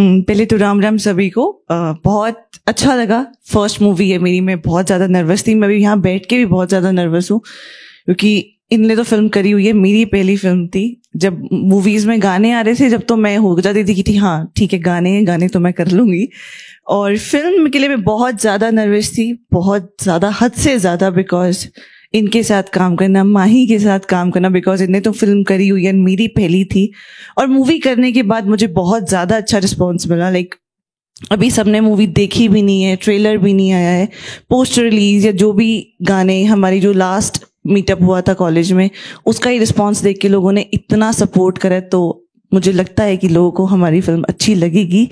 हम्म, पहले तो राम राम सभी को बहुत अच्छा लगा फर्स्ट मूवी है मेरी मैं बहुत ज़्यादा नर्वस थी मैं भी यहाँ बैठ के भी बहुत ज़्यादा नर्वस हूँ क्योंकि इनने तो फिल्म करी हुई है मेरी पहली फिल्म थी जब मूवीज में गाने आ रहे थे जब तो मैं हो जाती थी कि थी हाँ ठीक है गाने हैं गाने तो मैं कर लूँगी और फिल्म के लिए मैं बहुत ज़्यादा नर्वस थी बहुत ज़्यादा हद से ज़्यादा बिकॉज इनके साथ काम करना माही के साथ काम करना बिकॉज इनने तो फिल्म करी हुई है मेरी पहली थी और मूवी करने के बाद मुझे बहुत ज़्यादा अच्छा रिस्पॉन्स मिला लाइक अभी सबने मूवी देखी भी नहीं है ट्रेलर भी नहीं आया है पोस्ट रिलीज या जो भी गाने हमारी जो लास्ट मीटअप हुआ था कॉलेज में उसका ही रिस्पॉन्स देख के लोगों ने इतना सपोर्ट करा तो मुझे लगता है कि लोगों को हमारी फिल्म अच्छी लगेगी